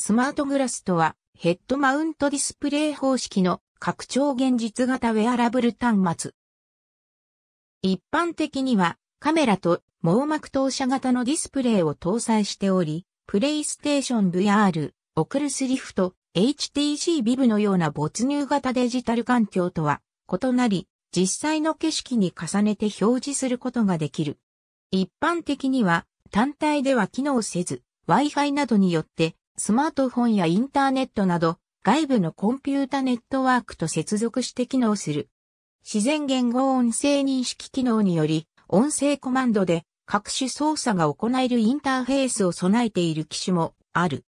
スマートグラスとは、ヘッドマウントディスプレイ方式の拡張現実型ウェアラブル端末。一般的には、カメラと網膜投射型のディスプレイを搭載しており、プレイステーション VR、オクルスリフト、HTC v i v のような没入型デジタル環境とは異なり、実際の景色に重ねて表示することができる。一般的には単体では機能せず、Wi-Fi などによってスマートフォンやインターネットなど、外部のコンピュータネットワークと接続して機能する。自然言語音声認識機能により、音声コマンドで各種操作が行えるインターフェースを備えている機種もある。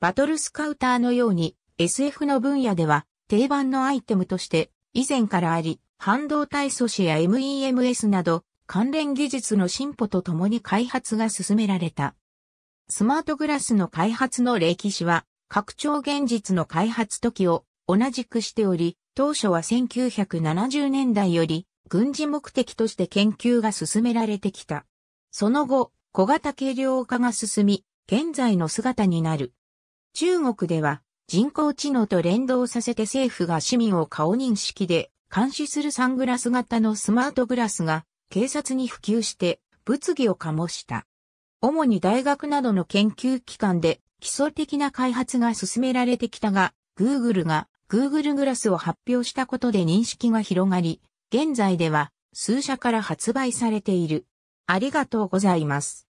バトルスカウターのように SF の分野では定番のアイテムとして以前からあり、半導体素子や MEMS など関連技術の進歩とともに開発が進められた。スマートグラスの開発の歴史は、拡張現実の開発時を同じくしており、当初は1970年代より軍事目的として研究が進められてきた。その後、小型軽量化が進み、現在の姿になる。中国では人工知能と連動させて政府が市民を顔認識で監視するサングラス型のスマートグラスが警察に普及して物議を醸した。主に大学などの研究機関で基礎的な開発が進められてきたが、Google が Google グラスを発表したことで認識が広がり、現在では数社から発売されている。ありがとうございます。